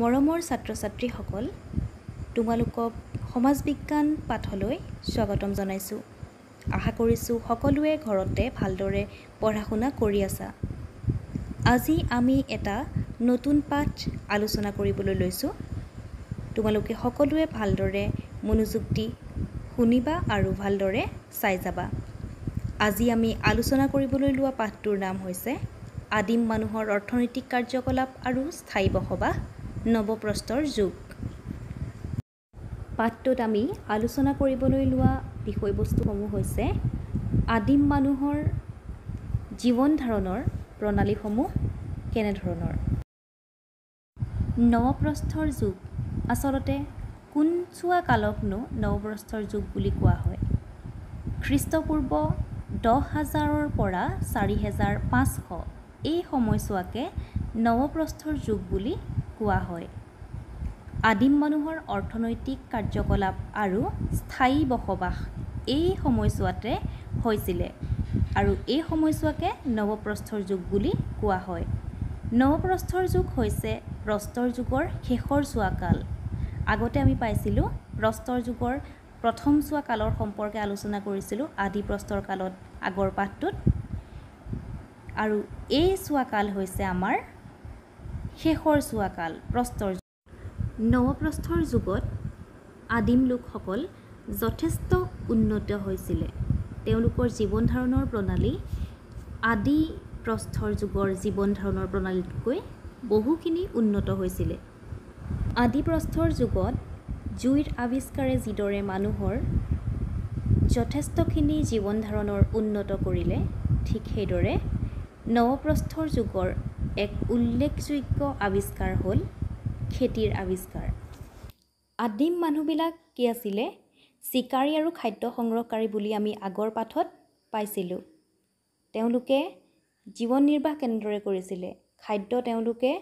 মৰমৰ ছাত্ৰ ছাত্ৰীসকল তোমালোকক সমাজ বিজ্ঞান পাঠলৈ স্বাগতম জনাইছোঁ আশা কৰিছোঁ সকলোৱে ঘৰতে ভালদৰে পঢ়া শুনা কৰি আছা আজি আমি এটা নতুন পাঠ আলোচনা কৰিবলৈ লৈছোঁ তোমালোকে সকলোৱে ভালদৰে মনোযোগ দি শুনিবা আৰু ভালদৰে চাই যাবা আজি আমি আলোচনা কৰিবলৈ লোৱা পাঠটোৰ নাম হৈছে আদিম মানুহৰ অৰ্থনৈতিক কাৰ্যকলাপ আৰু স্থায়ী বসবাস নৱপ্ৰস্তৰ যুগ পাঠটোত আমি আলোচনা কৰিবলৈ লোৱা বিষয়বস্তুসমূহ হৈছে আদিম মানুহৰ জীৱন ধাৰণৰ প্ৰণালীসমূহ কেনেধৰণৰ নৱপ্ৰস্থৰ যুগ আচলতে কোনচোৱা কালকনো নৱপ্ৰস্থৰ যুগ বুলি কোৱা হয় খ্ৰীষ্টপূৰ্ব দহ হাজাৰৰ পৰা চাৰি হেজাৰ পাঁচশ এই সময়ছোৱাকে নৱপ্ৰস্থৰ যুগ বুলি কোৱা হয় আদিম মানুহৰ অৰ্থনৈতিক কাৰ্যকলাপ আৰু স্থায়ী বসবাস এই সময়ছোৱাতে হৈছিলে আৰু এই সময়ছোৱাকে নৱপ্ৰস্থৰ যুগ বুলি কোৱা হয় নৱপ্ৰস্থৰ যুগ হৈছে প্ৰস্তৰ যুগৰ শেষৰ চোৱা কাল আগতে আমি পাইছিলোঁ প্ৰস্তৰ যুগৰ প্ৰথম চোৱা কালৰ সম্পৰ্কে আলোচনা কৰিছিলোঁ আদিপ্ৰস্তৰ কালত আগৰ পাঠটোত আৰু এই চোৱা কাল হৈছে আমাৰ শেষৰ চোৱা কাল প্ৰস্তৰ যুগ নৱপ্ৰস্থৰ যুগত আদিম লোকসকল যথেষ্ট উন্নত হৈছিলে তেওঁলোকৰ জীৱন ধাৰণৰ প্ৰণালী আদি প্ৰস্থৰ যুগৰ জীৱন ধাৰণৰ প্ৰণালীতকৈ বহুখিনি উন্নত হৈছিলে আদিপ্ৰস্থৰ যুগত জুইৰ আৱিষ্কাৰে যিদৰে মানুহৰ যথেষ্টখিনি জীৱন ধাৰণৰ উন্নত কৰিলে ঠিক সেইদৰে নৱপ্ৰস্থৰ যুগৰ এক উল্লেখযোগ্য আৱিষ্কাৰ হ'ল খেতিৰ আৱিষ্কাৰ আদিম মানুহবিলাক কি আছিলে চিকাৰী আৰু খাদ্য সংগ্ৰহকাৰী বুলি আমি আগৰ পাঠত পাইছিলোঁ তেওঁলোকে জীৱন নিৰ্বাহ কেনেদৰে কৰিছিলে খাদ্য তেওঁলোকে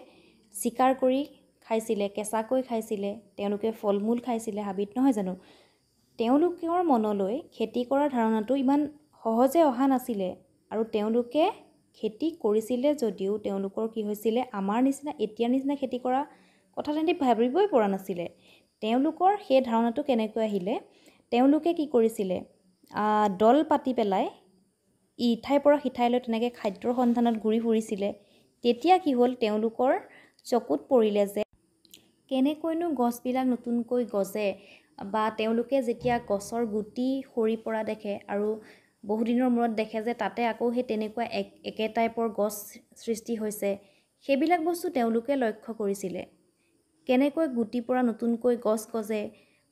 চিকাৰ কৰি খাইছিলে কেঁচাকৈ খাইছিলে তেওঁলোকে ফল মূল খাইছিলে হাবিত নহয় জানো তেওঁলোকৰ মনলৈ খেতি কৰাৰ ধাৰণাটো ইমান সহজে অহা নাছিলে আৰু তেওঁলোকে খেতি কৰিছিলে যদিও তেওঁলোকৰ কি হৈছিলে আমাৰ নিচিনা এতিয়াৰ নিচিনা খেতি কৰা কথা তেহেঁতি ভাবিবই পৰা নাছিলে তেওঁলোকৰ সেই ধাৰণাটো কেনেকৈ আহিলে তেওঁলোকে কি কৰিছিলে দল পাতি পেলাই ইঠাইৰ পৰা সিঠাইলৈ তেনেকৈ খাদ্যৰ সন্ধানত ঘূৰি ফুৰিছিলে তেতিয়া কি হ'ল তেওঁলোকৰ চকুত পৰিলে যে কেনেকৈনো গছবিলাক নতুনকৈ গজে বা তেওঁলোকে যেতিয়া গছৰ গুটি সৰি পৰা দেখে আৰু বহুদিনৰ মূৰত দেখে যে তাতে আকৌ সেই তেনেকুৱা এক একে টাইপৰ গছ সৃষ্টি হৈছে সেইবিলাক বস্তু তেওঁলোকে লক্ষ্য কৰিছিলে কেনেকৈ গুটি পৰা নতুনকৈ গছ গজে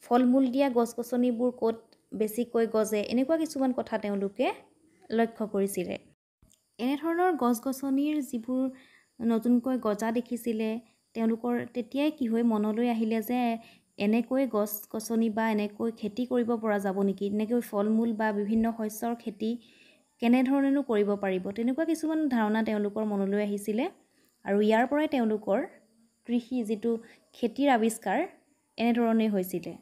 ফল মূল দিয়া গছ গছনিবোৰ ক'ত বেছিকৈ গজে এনেকুৱা কিছুমান কথা তেওঁলোকে লক্ষ্য কৰিছিলে এনেধৰণৰ গছ গছনিৰ যিবোৰ নতুনকৈ গজা দেখিছিলে তেওঁলোকৰ তেতিয়াই কি হয় মনলৈ আহিলে যে এনেকৈ গছ গছনি বা এনেকৈ খেতি কৰিব পৰা যাব নেকি এনেকৈ ফল মূল বা বিভিন্ন শস্যৰ খেতি কেনেধৰণেনো কৰিব পাৰিব তেনেকুৱা কিছুমান ধাৰণা তেওঁলোকৰ মনলৈ আহিছিলে আৰু ইয়াৰ পৰাই তেওঁলোকৰ কৃষি যিটো খেতিৰ আৱিষ্কাৰ এনেধৰণেই হৈছিলে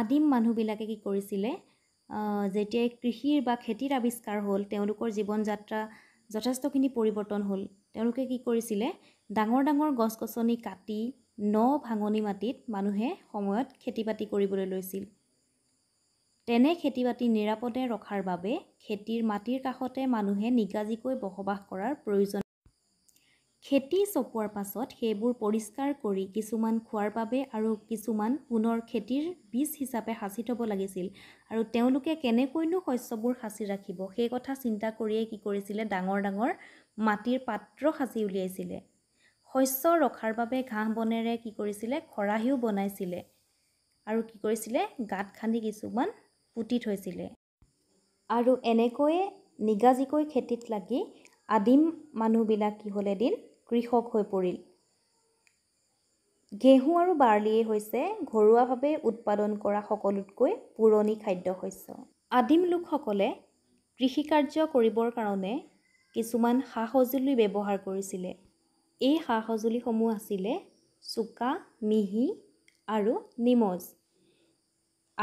আদিম মানুহবিলাকে কি কৰিছিলে যেতিয়াই কৃষিৰ বা খেতিৰ আৱিষ্কাৰ হ'ল তেওঁলোকৰ জীৱন যাত্ৰা যথেষ্টখিনি পৰিৱৰ্তন হ'ল তেওঁলোকে কি কৰিছিলে ডাঙৰ ডাঙৰ গছ গছনি কাটি ন ভাঙনি মাটিত মানুহে সময়ত খেতি বাতি কৰিবলৈ লৈছিল তেনে খেতি বাতি নিৰাপদে ৰখাৰ বাবে খেতিৰ মাটিৰ কাষতে মানুহে নিগাজিকৈ বসবাস কৰাৰ প্ৰয়োজন খেতি চপোৱাৰ পাছত সেইবোৰ পৰিষ্কাৰ কৰি কিছুমান খোৱাৰ বাবে আৰু কিছুমান পুনৰ খেতিৰ বীজ হিচাপে সাঁচি থ'ব লাগিছিল আৰু তেওঁলোকে কেনেকৈনো শস্যবোৰ সাঁচি ৰাখিব সেই কথা চিন্তা কৰিয়েই কি কৰিছিলে ডাঙৰ ডাঙৰ মাটিৰ পাত্ৰ সাঁচি উলিয়াইছিলে শস্য ৰখাৰ বাবে ঘাঁহ বনেৰে কি কৰিছিলে খৰাহিও বনাইছিলে আৰু কি কৰিছিলে গাঁত খান্দি কিছুমান পুতি থৈছিলে আৰু এনেকৈয়ে নিগাজিকৈ খেতিত লাগি আদিম মানুহবিলাক কি হ'ল এদিন কৃষক হৈ পৰিল ঘেঁহু আৰু বাৰ্লিয়ে হৈছে ঘৰুৱাভাৱে উৎপাদন কৰা সকলোতকৈ পুৰণি খাদ্য শস্য আদিম লোকসকলে কৃষিকাৰ্য কৰিবৰ কাৰণে কিছুমান সা সঁজুলি ব্যৱহাৰ কৰিছিলে এই সা সঁজুলিসমূহ আছিলে চোকা মিহি আৰু নিমজ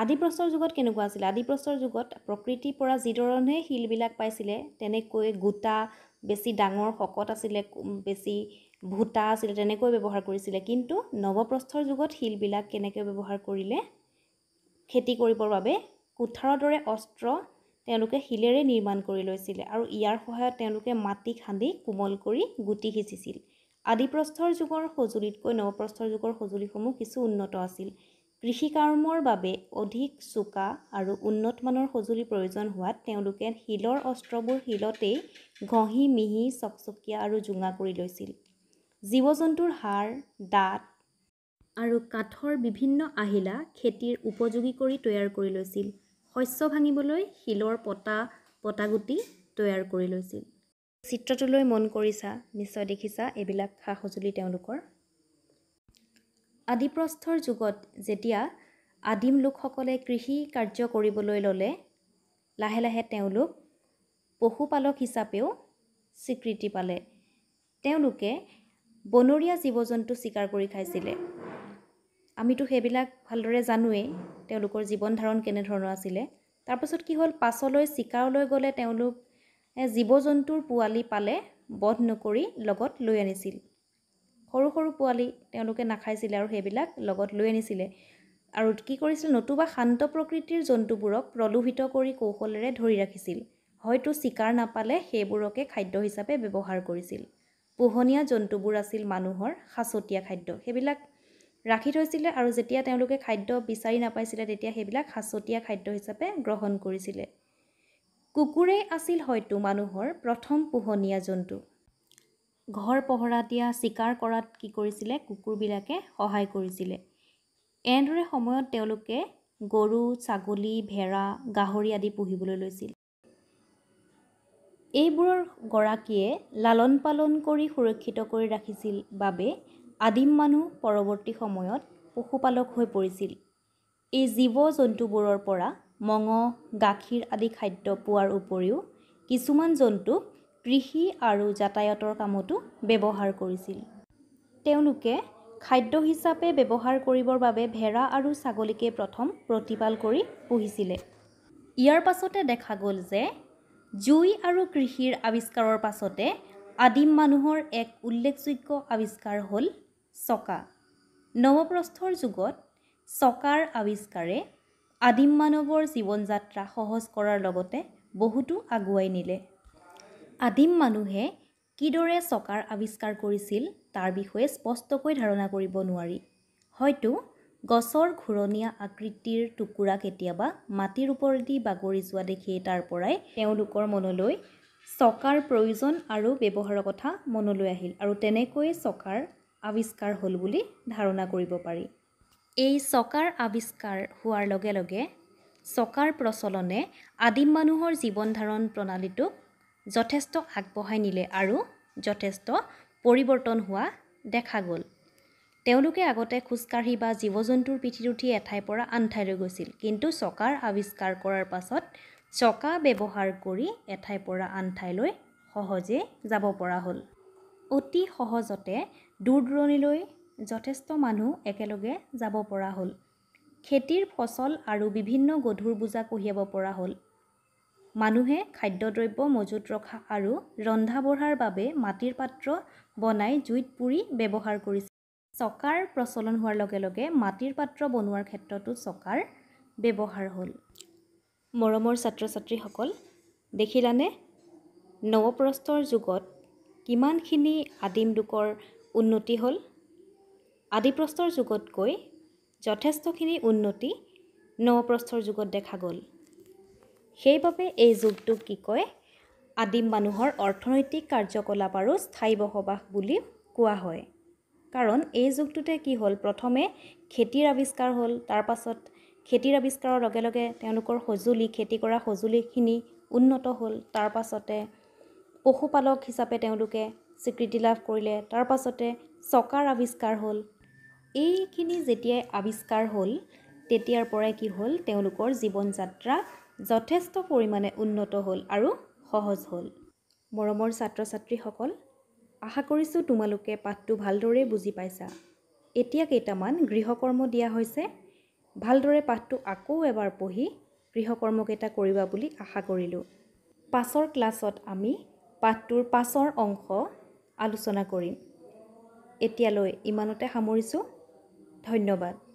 আদিপ্ৰস্তৰ যুগত কেনেকুৱা আছিলে আদিপ্ৰস্তৰ যুগত প্ৰকৃতিৰ পৰা যিধৰণে শিলবিলাক পাইছিলে তেনেকৈ গোটা বেছি ডাঙৰ শকত আছিলে বেছি ভূটা আছিলে তেনেকৈ ব্যৱহাৰ কৰিছিলে কিন্তু নৱপ্ৰস্থৰ যুগত শিলবিলাক কেনেকৈ ব্যৱহাৰ কৰিলে খেতি কৰিবৰ বাবে কুঠাৰৰ দৰে অস্ত্ৰ তেওঁলোকে শিলেৰে নিৰ্মাণ কৰি লৈছিলে আৰু ইয়াৰ সহায়ত তেওঁলোকে মাটি খান্দি কোমল কৰি গুটি সিঁচিছিল আদিপ্ৰস্থৰ যুগৰ সঁজুলিতকৈ নৱপ্ৰস্থৰ যুগৰ সঁজুলিসমূহ কিছু উন্নত আছিল কৃষি কৰ্মৰ বাবে অধিক চোকা আৰু উন্নতমানৰ সঁজুলি প্ৰয়োজন হোৱাত তেওঁলোকে শিলৰ অস্ত্ৰবোৰ শিলতেই ঘঁহি মিহি চকচকীয়া আৰু জোঙা কৰি লৈছিল জীৱ জন্তুৰ হাড় দাঁত আৰু কাঠৰ বিভিন্ন আহিলা খেতিৰ উপযোগী কৰি তৈয়াৰ কৰি লৈছিল শস্য ভাঙিবলৈ শিলৰ পতা পতাগুটি তৈয়াৰ কৰি লৈছিল চিত্ৰটোলৈ মন কৰিছা নিশ্চয় দেখিছা এইবিলাক সা সঁজুলি তেওঁলোকৰ আদিপ্ৰস্থৰ যুগত যেতিয়া আদিম লোকসকলে কৃষি কাৰ্য কৰিবলৈ ল'লে লাহে লাহে তেওঁলোক পশুপালক হিচাপেও স্বীকৃতি পালে তেওঁলোকে বনৰীয়া জীৱ জন্তু চিকাৰ কৰি খাইছিলে আমিতো সেইবিলাক ভালদৰে জানোৱেই তেওঁলোকৰ জীৱন ধাৰণ কেনেধৰণৰ আছিলে তাৰপাছত কি হ'ল পাছলৈ চিকাৰলৈ গ'লে তেওঁলোক জীৱ জন্তুৰ পোৱালি পালে বধ নকৰি লগত লৈ আনিছিল সৰু সৰু পোৱালি তেওঁলোকে নাখাইছিলে আৰু সেইবিলাক লগত লৈ আনিছিলে আৰু কি কৰিছিল নতুবা শান্ত প্ৰকৃতিৰ জন্তুবোৰক প্ৰলোভিত কৰি কৌশলেৰে ধৰি ৰাখিছিল হয়তো চিকাৰ নাপালে সেইবোৰকে খাদ্য হিচাপে ব্যৱহাৰ কৰিছিল পোহনীয়া জন্তুবোৰ আছিল মানুহৰ সাঁচতীয়া খাদ্য সেইবিলাক ৰাখি থৈছিলে আৰু যেতিয়া তেওঁলোকে খাদ্য বিচাৰি নাপাইছিলে তেতিয়া সেইবিলাক সাঁচতীয়া খাদ্য হিচাপে গ্ৰহণ কৰিছিলে কুকুৰেই আছিল হয়তো মানুহৰ প্ৰথম পোহনীয়া জন্তু ঘৰ পহৰা দিয়া চিকাৰ কৰাত কি কৰিছিলে কুকুৰবিলাকে সহায় কৰিছিলে এনেদৰে সময়ত তেওঁলোকে গৰু ছাগলী ভেড়া গাহৰি আদি পুহিবলৈ লৈছিল এইবোৰৰ গৰাকীয়ে লালন পালন কৰি সুৰক্ষিত কৰি ৰাখিছিল বাবে আদিম মানুহ পৰৱৰ্তী সময়ত পশুপালক হৈ পৰিছিল এই জীৱ জন্তুবোৰৰ পৰা মঙহ গাখীৰ আদি খাদ্য পোৱাৰ উপৰিও কিছুমান জন্তুক কৃষি আৰু যাতায়াতৰ কামতো ব্যৱহাৰ কৰিছিল তেওঁলোকে খাদ্য হিচাপে ব্যৱহাৰ কৰিবৰ বাবে ভেড়া আৰু ছাগলীকে প্ৰথম প্ৰতিপাল কৰি পুহিছিলে ইয়াৰ পাছতে দেখা গ'ল যে জুই আৰু কৃষিৰ আৱিষ্কাৰৰ পাছতে আদিম মানুহৰ এক উল্লেখযোগ্য আৱিষ্কাৰ হ'ল চকা নৱপ্ৰস্থৰ যুগত চকাৰ আৱিষ্কাৰে আদিম মানৱৰ জীৱন যাত্ৰা সহজ কৰাৰ লগতে বহুতো আগুৱাই নিলে আদিম মানুহে কিদৰে চকাৰ আৱিষ্কাৰ কৰিছিল তাৰ বিষয়ে স্পষ্টকৈ ধাৰণা কৰিব নোৱাৰি হয়তো গছৰ ঘূৰণীয়া আকৃতিৰ টুকুৰা কেতিয়াবা মাটিৰ ওপৰেদি বাগৰি যোৱা দেখিয়ে তাৰ পৰাই তেওঁলোকৰ মনলৈ চকাৰ প্ৰয়োজন আৰু ব্যৱহাৰৰ কথা মনলৈ আহিল আৰু তেনেকৈয়ে চকাৰ আৱিষ্কাৰ হ'ল বুলি ধাৰণা কৰিব পাৰি এই চকাৰ আৱিষ্কাৰ হোৱাৰ লগে লগে চকাৰ প্ৰচলনে আদিম মানুহৰ জীৱন ধাৰণ প্ৰণালীটোক যথেষ্ট আগবঢ়াই নিলে আৰু যথেষ্ট পৰিৱৰ্তন হোৱা দেখা গ'ল তেওঁলোকে আগতে খোজকাঢ়ি বা জীৱ জন্তুৰ পিঠিত উঠি এঠাইৰ পৰা আন ঠাইলৈ গৈছিল কিন্তু চকাৰ আৱিষ্কাৰ কৰাৰ পাছত চকা ব্যৱহাৰ কৰি এঠাইৰ পৰা আন ঠাইলৈ সহজে যাব পৰা হ'ল অতি সহজতে দূৰ দূৰণিলৈ যথেষ্ট মানুহ একেলগে যাব পৰা হ'ল খেতিৰ ফচল আৰু বিভিন্ন গধুৰ বোজা কঢ়িয়াব পৰা হ'ল মানুহে খাদ্য দ্ৰব্য মজুত ৰখা আৰু ৰন্ধা বঢ়াৰ বাবে মাটিৰ পাত্ৰ বনাই জুইত পুৰি ব্যৱহাৰ কৰিছে চকাৰ প্ৰচলন হোৱাৰ লগে লগে মাটিৰ পাত্ৰ বনোৱাৰ ক্ষেত্ৰতো চকাৰ ব্যৱহাৰ হ'ল মৰমৰ ছাত্ৰ ছাত্ৰীসকল দেখিলানে নৱপ্ৰস্তৰ যুগত কিমানখিনি আদিম লোকৰ উন্নতি হ'ল আদিপ্ৰস্তৰ যুগতকৈ যথেষ্টখিনি উন্নতি নৱপ্ৰস্তৰ যুগত দেখা গ'ল সেইবাবে এই যুগটোক কি কয় আদিম মানুহৰ অৰ্থনৈতিক কাৰ্যকলাপ আৰু স্থায়ী বসবাস বুলি কোৱা হয় কাৰণ এই যুগটোতে কি হ'ল প্ৰথমে খেতিৰ আৱিষ্কাৰ হ'ল তাৰপাছত খেতিৰ আৱিষ্কাৰৰ লগে লগে তেওঁলোকৰ সঁজুলি খেতি কৰা সঁজুলিখিনি উন্নত হ'ল তাৰপাছতে পশুপালক হিচাপে তেওঁলোকে স্বীকৃতি লাভ কৰিলে তাৰপাছতে চকাৰ আৱিষ্কাৰ হ'ল এইখিনি যেতিয়াই আৱিষ্কাৰ হ'ল তেতিয়াৰ পৰাই কি হ'ল তেওঁলোকৰ জীৱন যাত্ৰা যথেষ্ট পৰিমাণে উন্নত হ'ল আৰু সহজ হ'ল মৰমৰ ছাত্ৰ ছাত্ৰীসকল আশা কৰিছোঁ তোমালোকে পাঠটো ভালদৰেই বুজি পাইছা এতিয়া কেইটামান গৃহকৰ্ম দিয়া হৈছে ভালদৰে পাঠটো আকৌ এবাৰ পঢ়ি গৃহকৰ্মকেইটা কৰিবা বুলি আশা কৰিলোঁ পাছৰ ক্লাছত আমি পাঠটোৰ পাছৰ অংশ আলোচনা কৰিম এতিয়ালৈ ইমানতে সামৰিছোঁ ধন্যবাদ